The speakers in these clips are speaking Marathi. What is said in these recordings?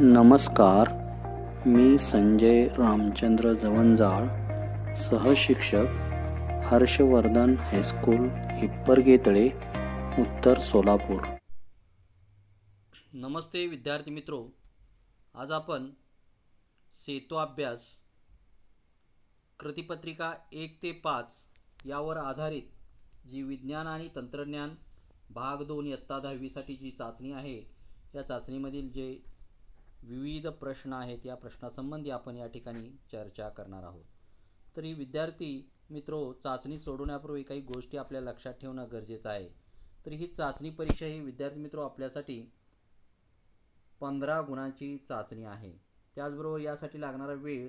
नमस्कार मी संजय रामचंद्र जवंजाळ सहशिक्षक हर्षवर्धन हायस्कूल हिप्परगेतळे उत्तर सोलापूर नमस्ते विद्यार्थी मित्रो आज आपण अभ्यास कृतीपत्रिका एक ते पाच यावर आधारित जी विज्ञान आणि तंत्रज्ञान भाग दोन इयत्ता दहावीसाठी जी चाचणी आहे या चाचणीमधील जे विविध प्रश्न आहेत या प्रश्नासंबंधी आपण या ठिकाणी चर्चा करणार आहोत तरी विद्यार्थी मित्रो चाचणी सोडवण्यापूर्वी काही गोष्टी आपल्या लक्षात ठेवणं गरजेचं आहे तर ही चाचणी परीक्षा ही विद्यार्थी मित्रो आपल्यासाठी पंधरा गुणांची चाचणी आहे त्याचबरोबर यासाठी लागणारा वेळ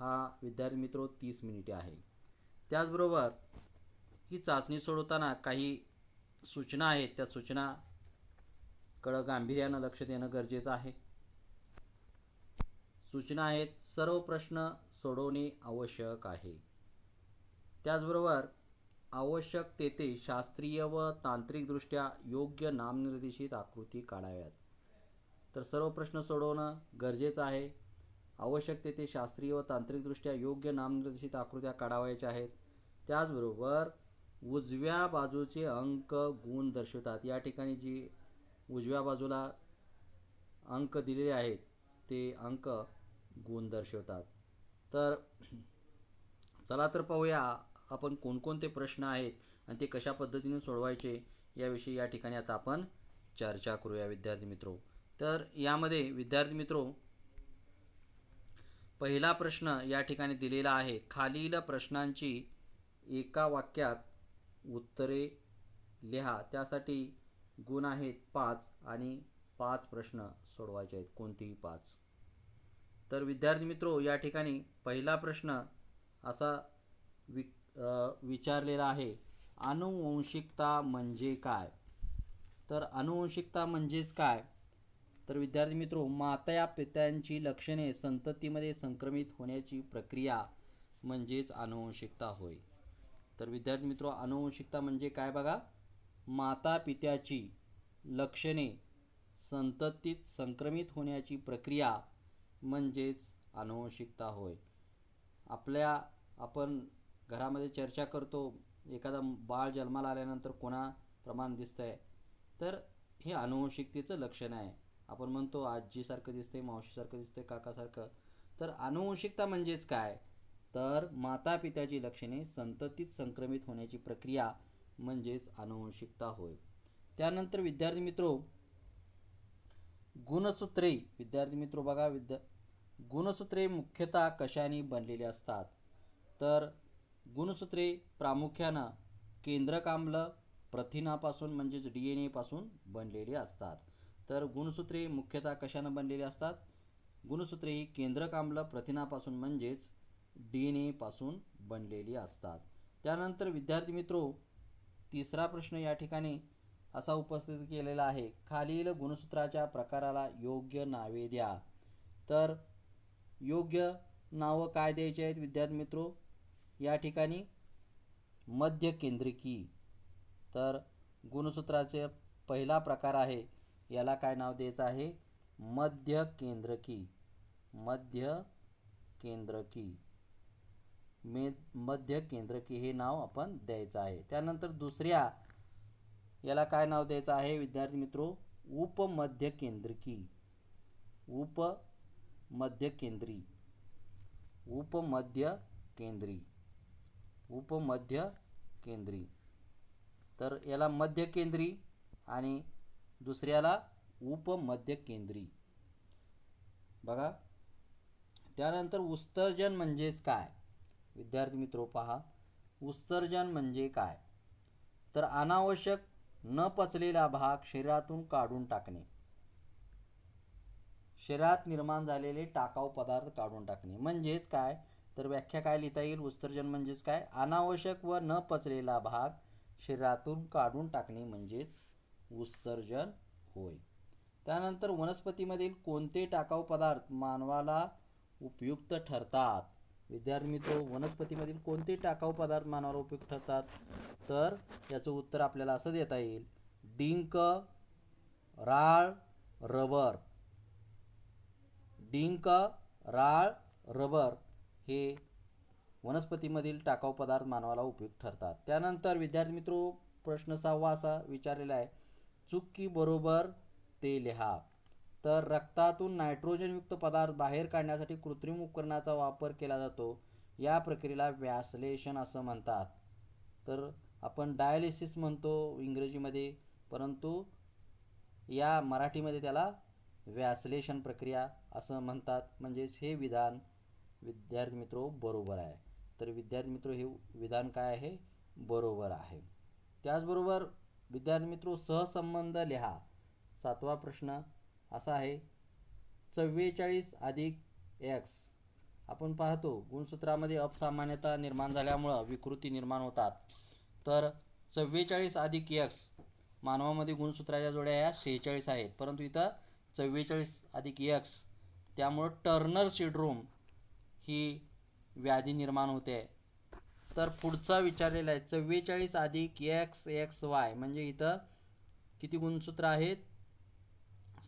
हा विद्यार्थी मित्रो तीस मिनिटे आहे त्याचबरोबर ही चाचणी सोडवताना काही सूचना आहेत त्या सूचनाकडं गांभीर्यानं लक्ष देणं गरजेचं आहे सूचना आहेत सर्व प्रश्न सोडवणे आवश्यक आहे त्याचबरोबर आवश्यक तेथे शास्त्रीय व तांत्रिकदृष्ट्या योग्य नामनिर्देशित आकृती काढाव्यात तर सर्व प्रश्न सोडवणं गरजेचं आहे आवश्यक तेथे शास्त्रीय व तांत्रिकदृष्ट्या योग्य नामनिर्देशित आकृत्या काढावायच्या आहेत त्याचबरोबर उजव्या बाजूचे अंक गुण दर्शवतात या ठिकाणी जी उजव्या बाजूला अंक दिलेले आहेत ते अंक गुण दर्शवतात तर चला तर पाहूया आपण कोणकोणते प्रश्न आहेत आणि ते कशा पद्धतीने सोडवायचे याविषयी या ठिकाणी आता आपण चर्चा करूया विद्यार्थी मित्रो तर यामध्ये विद्यार्थी मित्रो पहिला प्रश्न या ठिकाणी दिलेला आहे खालील प्रश्नांची एका वाक्यात उत्तरे लिहा त्यासाठी गुण आहेत पाच आणि पाच प्रश्न सोडवायचे आहेत कोणतेही पाच तर विद्यार्थी मित्रो या ठिकाणी पहिला प्रश्न असा विचारलेला आहे अनुवंशिकता म्हणजे काय तर अनुवंशिकता म्हणजेच काय तर विद्यार्थी मित्रो मात्या पित्यांची लक्षणे संततीमध्ये संक्रमित होण्याची प्रक्रिया म्हणजेच अनुवंशिकता होय तर विद्यार्थी मित्रो अनुवंशिकता म्हणजे काय बघा माता पित्याची लक्षणे संततीत संक्रमित होण्याची प्रक्रिया म्हणजेच अनुवंशिकता होय आपल्या आपण घरामध्ये चर्चा करतो एखादा बाळ जन्माला आल्यानंतर कोणा प्रमाण दिसतं आहे तर हे अनुवंशिकतेचं लक्षण आहे आपण म्हणतो आजीसारखं दिसतंय मावशीसारखं दिसतंय काकासारखं तर अनुवंशिकता म्हणजेच काय तर माता पित्याची लक्षणे संततीत संक्रमित होण्याची प्रक्रिया म्हणजेच अनुवंशिकता होय त्यानंतर विद्यार्थी मित्रो गुणसूत्रे विद्यार्थी मित्रो बघा विद्या गुणसूत्रे मुख्यतः कशाने बनलेली असतात तर गुणसूत्रे प्रामुख्यानं केंद्रक प्रथिनापासून म्हणजेच डी एन एपासून बनलेली असतात तर गुणसूत्रे मुख्यतः कशानं बनलेली असतात गुणसूत्रे ही केंद्रक प्रथिनापासून म्हणजेच डी एन एपासून बनलेली असतात त्यानंतर विद्यार्थी मित्रो तिसरा प्रश्न या ठिकाणी असा उपस्थित केलेला आहे खालील गुणसूत्राच्या प्रकाराला योग्य नावे द्या तर योग्य नावं काय द्यायचे आहेत विद्यार्थी मित्रो या ठिकाणी मध्यकेंद्रिकी तर गुणसूत्राचे पहिला प्रकार आहे याला काय नाव द्यायचं आहे केंद्रकी मध्य केंद्रकी मे मध्य केंद्रकी हे नाव आपण द्यायचं आहे त्यानंतर दुसऱ्या याला काय नाव द्यायचं आहे विद्यार्थी मित्रो केंद्रकी उप मध्यकेंद्री उपमध्यकेंद्री उपमध्यकेंद्री उपमध्य केंद्री तर याला मध्यकेंद्री आणि दुसऱ्याला उपमध्यकेंद्री बघा त्यानंतर उत्सर्जन म्हणजेच काय विद्यार्थी मित्रो पहा उत्सर्जन म्हणजे काय तर अनावश्यक न पचलेला भाग शरीरातून काढून टाकणे शरीरात निर्माण झालेले टाकाऊ पदार्थ काढून टाकणे म्हणजेच काय तर व्याख्या काय लिहिता येईल उत्सर्जन म्हणजेच काय अनावश्यक व न पचलेला भाग शरीरातून काढून टाकणे म्हणजेच उत्सर्जन होय त्यानंतर वनस्पतीमधील कोणते टाकाऊ पदार्थ मानवाला उपयुक्त ठरतात विद्यार्थी मित्र वनस्पतीमधील कोणते टाकाऊ पदार्थ मानवाला उपयुक्त ठरतात तर याचं उत्तर आपल्याला असं देता येईल डिंक राळ रबर डिंक राळ रबर हे वनस्पतीमधील टाकाऊ पदार्थ मानवाला उपयुक्त ठरतात त्यानंतर विद्यार्थी मित्रो प्रश्न सहावा असा विचारलेला आहे चुकी बरोबर ते लिहा तर रक्तातून नायट्रोजनयुक्त पदार्थ बाहेर काढण्यासाठी कृत्रिम उपकरणाचा वापर केला जातो या प्रक्रियेला व्यासलेशन असं म्हणतात तर आपण डायलिसिस म्हणतो इंग्रजीमध्ये परंतु या मराठीमध्ये त्याला व्यासलेशन प्रक्रिया असं म्हणतात म्हणजेच हे विधान विद्यार्थी मित्रो बरोबर आहे तर विद्यार्थी मित्रो हे विधान काय आहे बरोबर आहे त्याचबरोबर विद्यार्थी मित्रो सहसंबंध लिहा सातवा प्रश्न असा आहे चव्वेचाळीस अधिक एक्स आपण पाहतो गुणसूत्रामध्ये अपसामान्यता निर्माण झाल्यामुळं विकृती निर्माण होतात तर चव्वेचाळीस अधिक एक्स मानवामध्ये गुणसूत्राच्या जोड्या या शेहेचाळीस आहेत परंतु इथं चव्वेचाळीस अधिक एक्स त्यामुळं टर्नर सिड्रोम ही व्याधी निर्माण होते तर पुढचा विचारलेला आहे चव्वेचाळीस अधिक एक्स एक्स वाय म्हणजे इथं किती गुणसूत्र आहेत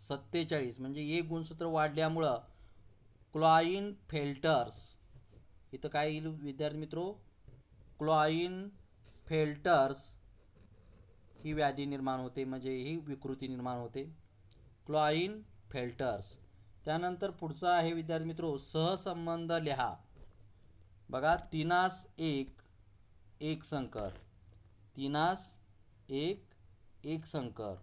सत्तेचाळीस म्हणजे एक गुणसूत्र वाढल्यामुळं क्लॉईन फेल्टर्स इथं काय येईल विद्यार्थी मित्रो क्लॉईन फेल्टर्स ही व्याधी निर्माण होते म्हणजे ही विकृती निर्माण होते क्लॉईन फेल्टर्स त्यानंतर पुढचा आहे विद्यार्थी मित्रो सहसंबंध लिहा बघा तिनास एक एक संकर तिनास एक एक संकर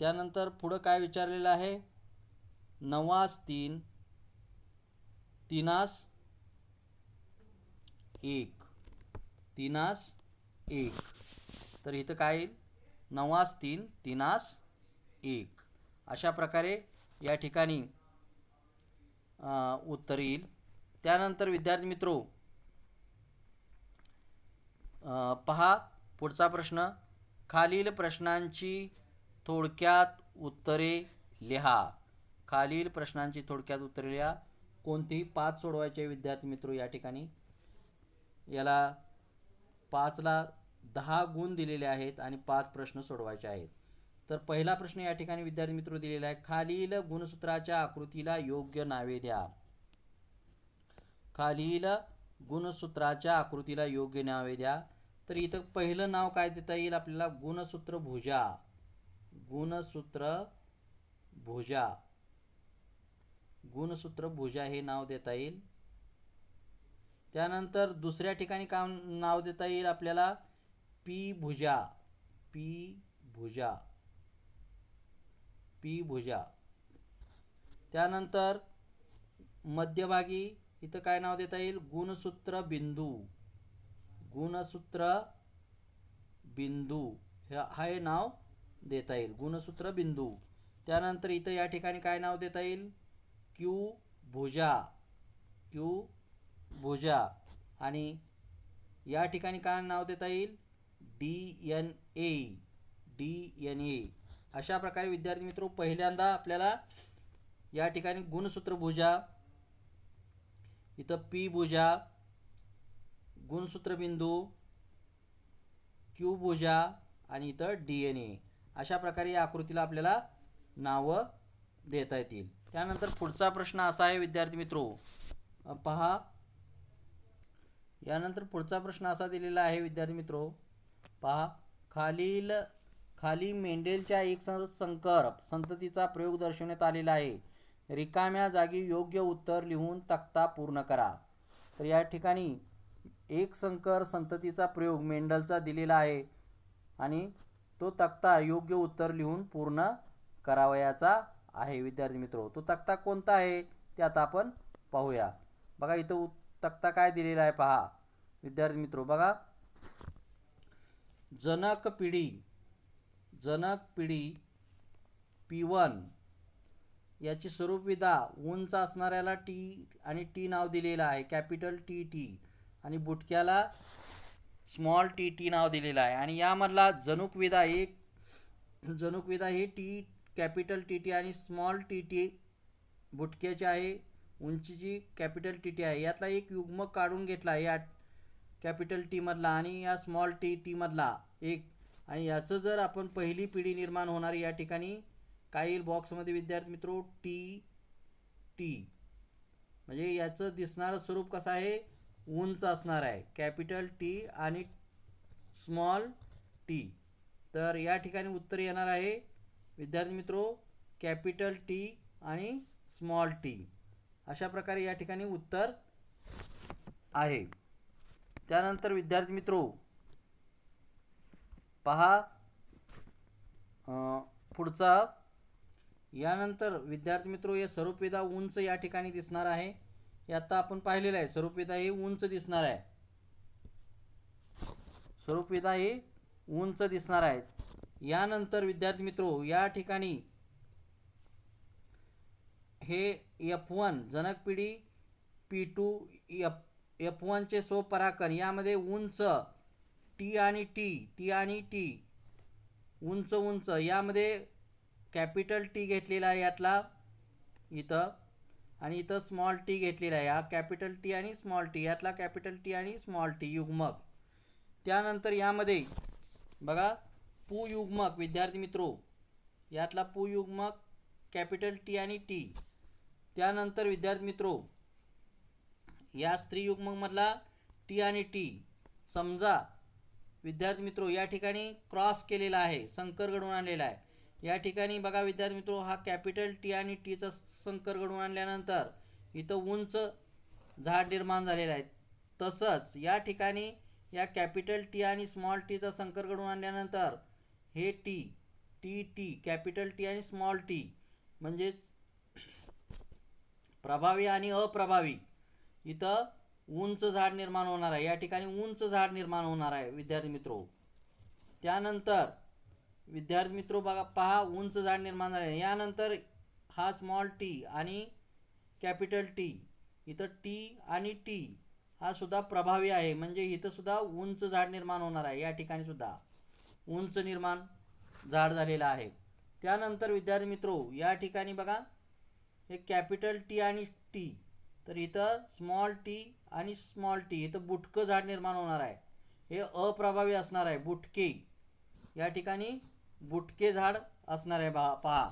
त्यानंतर पुढं काय विचारलेलं आहे नवास तीन तिनास एक तिनास एक तर इथं काय येईल नवास तीन तिनास एक अशा प्रकारे या ठिकाणी उत्तर येईल त्यानंतर विद्यार्थी मित्रो पहा पुढचा प्रश्न खालील प्रश्नांची थोडक्यात उत्तरे लिहा खालील प्रश्नांची थोडक्यात उत्तरे लिहा कोणतीही पाच सोडवायचे विद्यार्थी मित्रो या ठिकाणी याला पाचला दहा गुण दिलेले आहेत आणि पाच प्रश्न सोडवायचे आहेत तर पहिला प्रश्न या ठिकाणी विद्यार्थी मित्र दिलेला आहे खालील गुणसूत्राच्या आकृतीला योग्य नावे द्या खालील गुणसूत्राच्या आकृतीला योग्य नावे द्या तर इथं पहिलं नाव काय देता येईल आपल्याला गुणसूत्र भुजा गुणसूत्र भुजा गुणसूत्र भुजा हे नाव देता येईल त्यानंतर दुसऱ्या ठिकाणी काम नाव देता येईल आपल्याला पी भुजा पी भुजा पी भुजा त्यानंतर मध्यभागी इथं काय नाव देता येईल गुणसूत्र बिंदू गुणसूत्र बिंदू हे हे नाव देता येईल गुणसूत्र बिंदू त्यानंतर इथं या ठिकाणी काय नाव देता येईल क्यू भुजा क्यू भुजा आणि या ठिकाणी काय नाव देता येईल D N A D N A अशा प्रकारे विद्यार्थी मित्र पहिल्यांदा आपल्याला या ठिकाणी भुजा इथं पी भुजा गुणसूत्रबिंदू क्यू भुजा आणि इथं डी एन ए अशा प्रकारे या आकृतीला आपल्याला नावं देता येतील त्यानंतर पुढचा प्रश्न असा आहे विद्यार्थी मित्रो पहा यानंतर पुढचा प्रश्न असा दिलेला आहे विद्यार्थी मित्रो पहा खालील खाली मेंडेलच्या एक संकर संततीचा प्रयोग दर्शवण्यात आलेला आहे रिकाम्या जागी योग्य उत्तर लिहून तक्ता पूर्ण करा तर या ठिकाणी एक संकर संततीचा प्रयोग मेंडलचा दिलेला आहे आणि तो तक्ता योग्य उत्तर लिहून पूर्ण करावयाचा आहे विद्यार्थी मित्रो तो तक्ता कोणता आहे ते आता आपण पाहूया बघा इथं तक्ता काय दिलेला आहे पहा विद्यार्थी मित्रो बघा जनक पिढी जनक पिढी पी वन याची स्वरूपविधा उंच असणाऱ्याला टी आणि टी नाव दिलेलं आहे कॅपिटल टी टी आणि बुटक्याला स्मॉल टी टी नाव दिलेलं आहे आणि यामधला जनुकविधा एक जनुकविधा ही टी कॅपिटल टी टी आणि स्मॉल टी टी बुटक्याची आहे उंचीची कॅपिटल टी टी आहे यातला एक युग्मक काढून घेतला या कॅपिटल टीमधला आणि या स्मॉल टी टीमधला एक आणि याचं जर आपण पहिली पिढी निर्माण होणारी या ठिकाणी काय येईल बॉक्समध्ये विद्यार्थी मित्रो टी टी म्हणजे याचं दिसणारं स्वरूप कसं आहे उंच असणार आहे कॅपिटल टी आणि स्मॉल टी तर या ठिकाणी उत्तर येणार आहे विद्यार्थी मित्रो कॅपिटल टी आणि स्मॉल टी अशा प्रकारे या ठिकाणी उत्तर आहे त्यानंतर विद्यार्थी मित्रो पहा पुढचा यानंतर विद्यार्थी मित्रो हे सरुपेदा उंच या ठिकाणी दिसणार आहे हे आता आपण पाहिलेलं आहे सरुपेदा हे उंच दिसणार आहे सरुपेदा हे उंच दिसणार आहेत यानंतर विद्यार्थी मित्रो या ठिकाणी हे एफ वन जनक पिढी पी टू एफ एफ वनचे स्वपराकन यामध्ये उंच टी आणि टी टी आणि टी उंच उंच यामध्ये कॅपिटल टी घेतलेला आहे यातला इथं आणि इथं स्मॉल टी घेतलेला आहे हा कॅपिटल टी आणि स्मॉल टी यातला कॅपिटल टी आणि स्मॉल टी युग्मक त्यानंतर यामध्ये बघा पू युग्मक विद्यार्थी मित्रो यातला पू युग्मक कॅपिटल टी आणि टी त्यानंतर विद्यार्थी मित्रो या स्त्री टी आणि टी समजा विद्यार्थी मित्रो या ठिकाणी क्रॉस केलेला आहे संकर घडवून आणलेला आहे या ठिकाणी बघा विद्यार्थी मित्रो हा कॅपिटल टी आणि टीचा संकर घडवून आणल्यानंतर इथं उंच झाड निर्माण झालेलं आहे तसंच या ठिकाणी या कॅपिटल टी आणि स्मॉल टीचा संकर घडवून आणल्यानंतर हे T T T capital T आणि स्मॉल टी म्हणजेच प्रभावी आणि अप्रभावी इथं उंच झाड निर्माण होणार आहे या ठिकाणी उंच झाड निर्माण होणार आहे विद्यार्थी मित्रो त्यानंतर विद्यार्थी मित्रो बघा पहा उंच झाड निर्माण झाले यानंतर हा स्मॉल टी आणि कॅपिटल टी इथं टी आणि टी हा सुद्धा प्रभावी आहे म्हणजे इथं सुद्धा उंच झाड निर्माण होणार आहे या ठिकाणी सुद्धा उंच निर्माण झाड झालेलं आहे त्यानंतर विद्यार्थी मित्रो या ठिकाणी बघा हे कॅपिटल टी आणि टी तर इथं स्मॉल टी आणि स्मॉल टी इथं बुटकं झाड निर्माण होणार आहे हे अप्रभावी असणार आहे बुटके या ठिकाणी बुटके झाड असणार आहे पहा पहा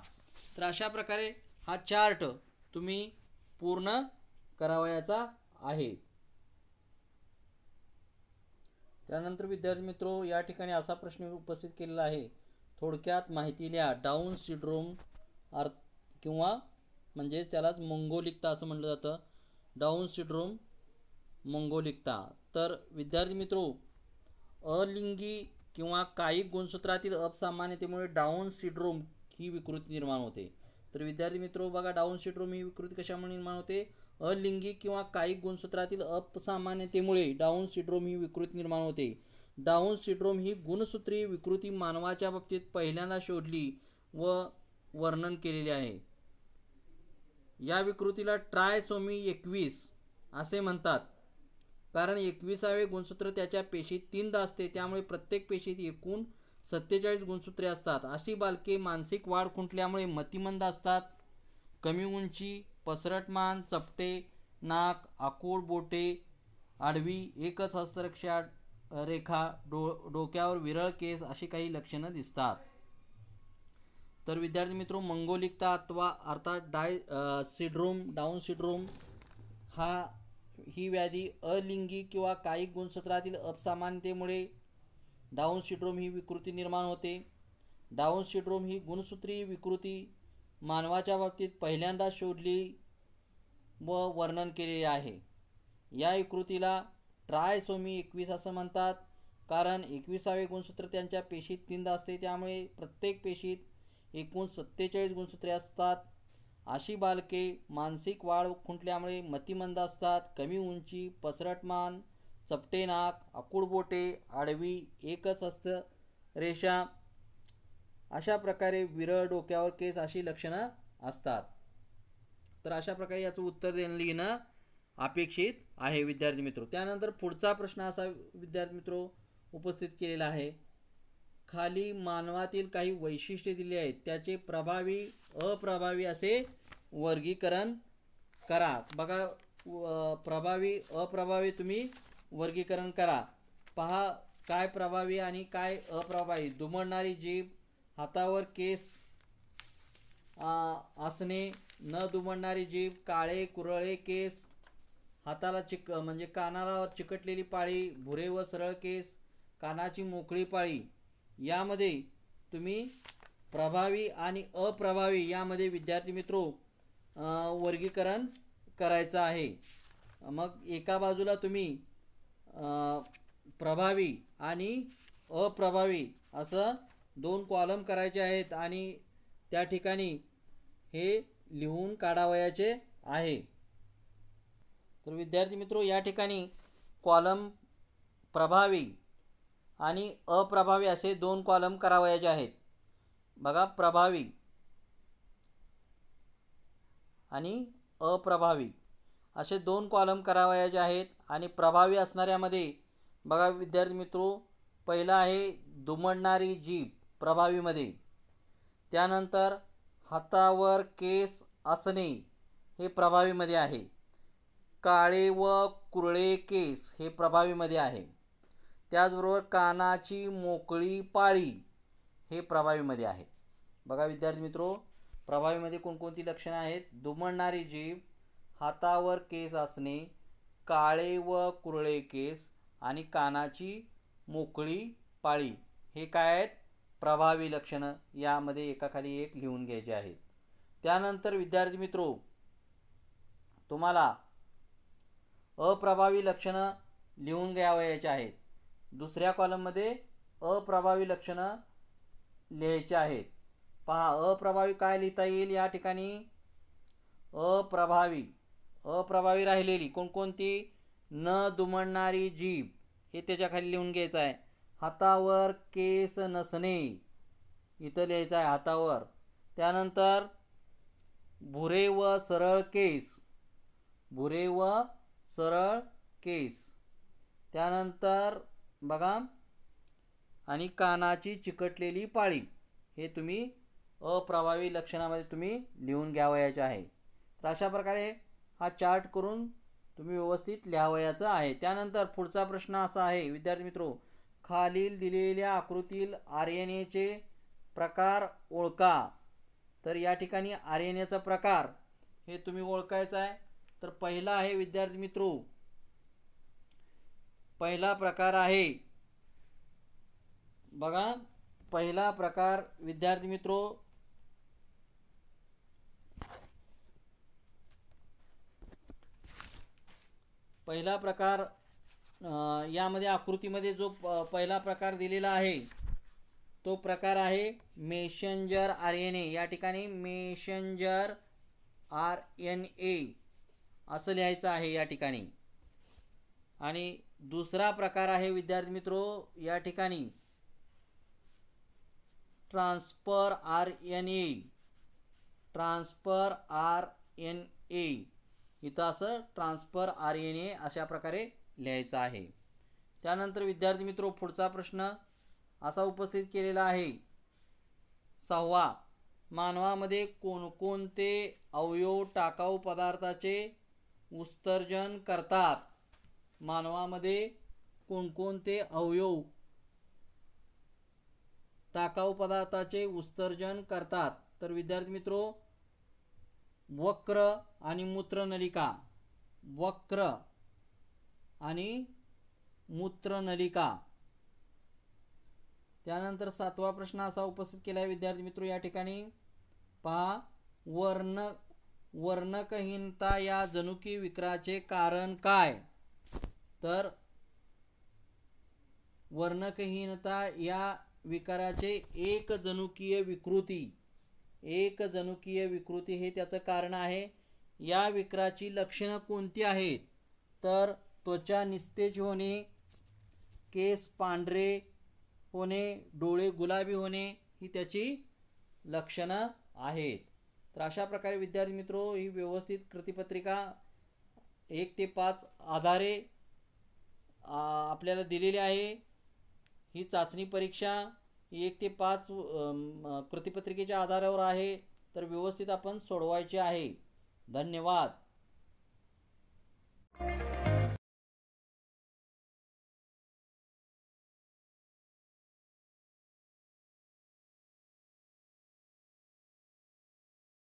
तर अशा प्रकारे हा चार्ट तुम्ही पूर्ण करावयाचा आहे त्यानंतर विद्यार्थी मित्रो या ठिकाणी असा प्रश्न उपस्थित केलेला आहे थोडक्यात माहिती लिहा डाऊन सिड्रोम अर्थ किंवा म्हणजेच त्यालाच मंगोलिकता असं म्हटलं जातं डाऊन सिड्रोम मंगोलिकता तर विद्यार्थी मित्रो अलिंगी किंवा काही गुणसूत्रातील अपसामान्यतेमुळे डाऊन सिड्रोम ही विकृती निर्माण होते तर विद्यार्थी मित्रो बघा डाऊन सिड्रोम ही विकृती कशामुळे निर्माण होते अलिंगी किंवा काही गुणसूत्रातील अपसामान्यतेमुळे डाऊन सिड्रोम ही विकृती निर्माण होते डाऊन सिड्रोम ही गुणसूत्री विकृती मानवाच्या बाबतीत पहिल्यांदा शोधली व वर्णन केलेले आहे या विकृतीला ट्रायसोमी एकवीस असे म्हणतात कारण एकविसावे गुणसूत्र त्याच्या पेशीत तीनदा असते त्यामुळे प्रत्येक पेशीत एकूण सत्तेचाळीस गुणसूत्रे असतात अशी बालके मानसिक वाढ खुंटल्यामुळे मतिमंद असतात कमी उंची पसरट मान चपटे नाक आकूळ बोटे आडवी एकच हस्तरक्षा रेखा डो डोक्यावर विरळ केस अशी काही लक्षणं दिसतात तर विद्यार्थी मित्रो मंगोलिकता अथवा अर्थात डाय सिड्रोम डाऊन सिड्रोम हा ही व्याधी अलिंगी किंवा काही गुणसूत्रातील अपसामानतेमुळे डाऊन सिड्रोम ही विकृती निर्माण होते डाऊन सिड्रोम ही गुणसूत्री विकृती मानवाच्या बाबतीत पहिल्यांदा शोधली व वर्णन केलेले आहे या विकृतीला ट्रायसोमी एकवीस असं म्हणतात कारण एकविसावे गुणसूत्र त्यांच्या पेशीत तीनदा असते त्यामुळे प्रत्येक पेशीत एकूण सत्तेचाळीस गुणसूत्रे असतात अशी बालके मानसिक वाळ खुंटल्यामुळे मतिमंद असतात कमी उंची पसरटमान चपटे नाक आकूड बोटे आडवी एकच हस्त रेषा अशा प्रकारे विरळ डोक्यावर केस अशी लक्षणं असतात तर अशा प्रकारे याचं उत्तर देणं लिहिणं अपेक्षित आहे विद्यार्थी मित्र त्यानंतर पुढचा प्रश्न असा विद्यार्थी मित्र उपस्थित केलेला आहे खाली मानवातील काही वैशिष्ट्ये दिली आहेत त्याचे प्रभावी अप्रभावी असे वर्गीकरण करा बघा प्रभावी अप्रभावी तुम्ही वर्गीकरण करा पहा काय प्रभावी आणि काय अप्रभावी दुमडणारी जीभ हातावर केस असणे न दुमडणारी जीभ काळे कुरळे केस हाताला चिक म्हणजे कानाला चिकटलेली पाळी भुरे व सरळ केस कानाची मोकळी पाळी यामध्ये तुम्ही प्रभावी आणि अप्रभावी यामध्ये विद्यार्थी मित्रो वर्गीकरण करायचं आहे मग एका बाजूला तुम्ही प्रभावी आणि अप्रभावी असं दोन कॉलम करायचे आहेत आणि त्या ठिकाणी हे लिहून काढावयाचे आहे तर विद्यार्थी मित्रो या ठिकाणी कॉलम प्रभावी आणि अप्रभावी असे दोन कॉलम करावयाचे आहेत बघा प्रभावी आणि अप्रभावी असे दोन कॉलम करावयाचे आहेत आणि प्रभावी असणाऱ्यामध्ये बघा विद्यार्थी मित्रो पहिला आहे दुमडणारी जीभ प्रभावीमध्ये त्यानंतर हातावर केस असणे हे प्रभावीमध्ये आहे काळे व कुरळे केस हे प्रभावीमध्ये आहे त्याचबरोबर कानाची मोकळी पाळी हे प्रभावीमध्ये आहे बघा विद्यार्थी मित्रो प्रभावीमध्ये कोणकोणती लक्षणं आहेत दुमडणारी जीभ हातावर केस असणे काळे व कुरळे केस आणि कानाची मोकळी पाळी हे काय आहेत प्रभावी लक्षणं यामध्ये एकाखाली एक लिहून घ्यायचे आहेत त्यानंतर विद्यार्थी मित्रो तुम्हाला अप्रभावी लक्षणं लिहून घ्यावयाचे आहेत दुसऱ्या कॉलममध्ये अप्रभावी लक्षणं लिहायची आहेत पहा अप्रभावी काय लिहिता येईल या ठिकाणी अप्रभावी अप्रभावी राहिलेली कोणकोणती न दुमडणारी जीभ हे त्याच्याखाली लिहून घ्यायचं आहे हातावर केस नसणे इथं लिहायचं आहे हातावर त्यानंतर भुरे व सरळ केस भुरे व सरळ केस त्यानंतर बघा आणि कानाची चिकटलेली पाळी हे तुम्ही अप्रभावी लक्षणामध्ये तुम्ही लिहून घ्यावयाचे आहे तर अशा प्रकारे हा चार्ट करून तुम्ही व्यवस्थित लिहावयाचं आहे त्यानंतर पुढचा प्रश्न असा आहे विद्यार्थी मित्रो खालील दिलेल्या आकृतील आर एन एचे प्रकार ओळखा तर या ठिकाणी आर एन एचा प्रकार हे तुम्ही ओळखायचा आहे तर पहिला आहे विद्यार्थी मित्रो पहिला प्रकार आहे बघा पहिला प्रकार विद्यार्थी मित्रो पहिला प्रकार यामध्ये आकृतीमध्ये जो पहिला प्रकार दिलेला आहे तो प्रकार आहे मेशेंजर आर एन ए या ठिकाणी मेसेंजर आर एन ए असं लिहायचं आहे या ठिकाणी आणि दुसरा प्रकार आहे विद्यार्थी मित्रो या ठिकाणी transfer R N A transfer R N A इथं असं ट्रान्सफर आर एन ए अशा प्रकारे लिहायचं आहे त्यानंतर विद्यार्थी मित्रो पुढचा प्रश्न असा उपस्थित केलेला आहे सहावा मानवामध्ये कोणकोणते अवयव टाकाऊ पदार्थाचे उत्सर्जन करतात मानवामध्ये कोणकोणते अवयव टाकाऊ पदार्थाचे उत्सर्जन करतात तर विद्यार्थी मित्रो वक्र आणि मूत्रनलिका वक्र आणि मूत्रनलिका त्यानंतर सातवा प्रश्न असा उपस्थित केला आहे विद्यार्थी मित्रो या ठिकाणी पहा वर्ण वर्णकहीनता या जनुकी विक्राचे कारण काय तर वर्णकहीनता या विकाराचे एक जनुकीय विकृती एक जनुकीय विकृती हे त्याचं कारण आहे या विकाराची लक्षणं कोणती आहेत तर त्वचा निस्तेज होणे केस पांढरे होणे डोळे गुलाबी होणे ही त्याची लक्षणं आहेत तर अशा प्रकारे विद्यार्थी मित्रो ही व्यवस्थित कृतीपत्रिका एक ते पाच आधारे आपल्याला दिलेली आहे ही चाचणी परीक्षा एक ते पाच कृतीपत्रिकेच्या आधारावर आहे तर व्यवस्थित आपण सोडवायचे आहे धन्यवाद